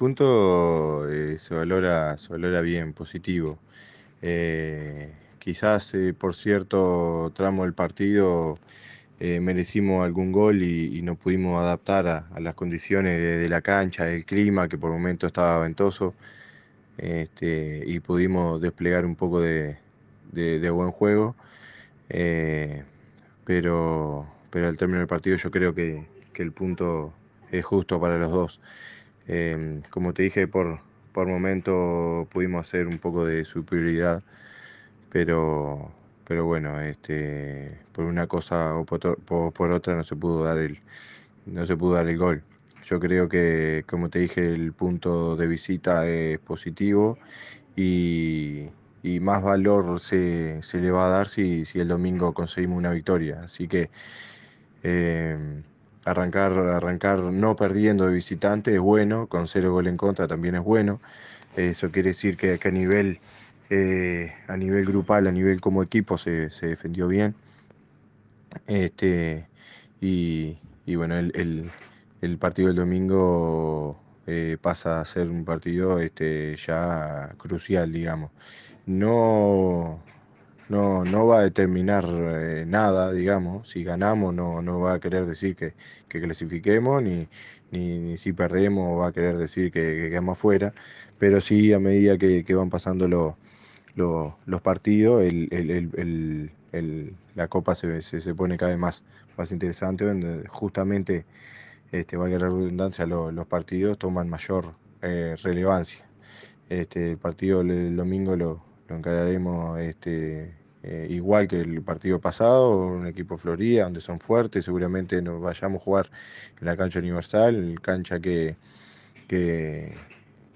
punto eh, se, valora, valora bien, positivo. Eh, quizás eh, por cierto tramo del partido merecimos algún gol y, no pudimos adaptar a, las condiciones de, la cancha, del clima, que por el momento estaba ventoso, este, y pudimos desplegar un poco de, buen juego. pero, pero al término del partido yo creo que, que el punto es justo para los dos. Em, como te dije, por, por momento pudimos hacer un poco de superioridad, pero, pero bueno, este, por una cosa o por, otra no se pudo dar el, no se pudo dar el gol. Yo creo que, como te dije, el punto de visita es positivo y, más valor se, le va a dar si, el domingo conseguimos una victoria. Así que em, Arrancar, arrancar no perdiendo de visitante es bueno, con cero gol en contra también es bueno. Eso quiere decir que, a, nivel, eh, a nivel grupal, a nivel como equipo, se, defendió bien. Este, y, bueno, el, el, partido del domingo eh, pasa a ser un partido este, ya crucial, digamos. No, no, no va a determinar eh, nada, digamos. Si ganamos no, no va a querer decir que, que clasifiquemos, ni, ni, si perdemos va a querer decir que, quedamos afuera. Pero sí, a medida que, van pasando los, los, partidos, el, el, el, la copa se, se, pone cada vez más, más interesante, justamente, este, valga la redundancia, los, partidos toman mayor eh, relevancia. Este, el partido del domingo lo, lo encararemos este, eh, igual que el partido pasado, un equipo Florida, donde son fuertes, seguramente nos vayamos a jugar en la cancha universal, cancha que, que,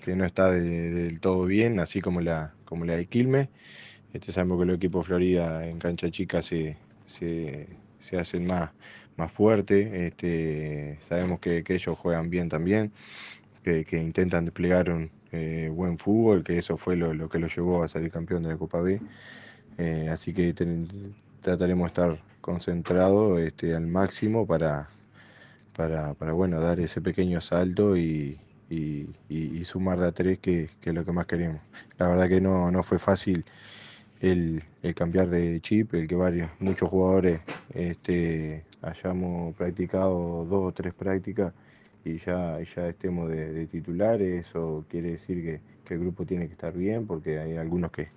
no está del todo bien, así como la, como la de Quilmes. Este, sabemos que los equipos Florida en cancha chica se, se, hacen más, más fuertes, este, sabemos que, ellos juegan bien también, que intentan desplegar un eh, buen fútbol, que eso fue lo, que lo llevó a salir campeón de la Copa B. Eh, así que trataremos de estar concentrados este, al máximo para, para, para, bueno, dar ese pequeño salto y, y, sumar de a tres, que, que, es lo que más queremos. La verdad que no, fue fácil el, el, cambiar de chip, el que varios, muchos jugadores este, hayamos practicado dos o tres prácticas y ya, estemos de, titulares, eso quiere decir que, el grupo tiene que estar bien, porque hay algunos que,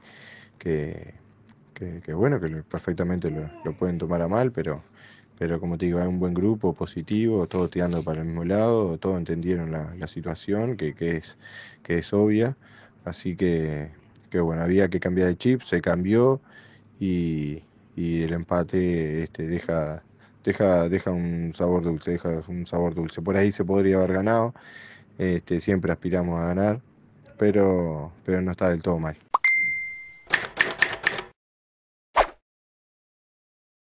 bueno, que perfectamente lo, pueden tomar a mal, pero, pero como te digo, hay un buen grupo positivo, todos tirando para el mismo lado, todos entendieron la, situación, que, es, que es obvia, así que, bueno, había que cambiar de chip, se cambió y, el empate este, deja deja, deja un sabor dulce, deja un sabor dulce. Por ahí se podría haber ganado, este, siempre aspiramos a ganar, pero, pero no está del todo mal.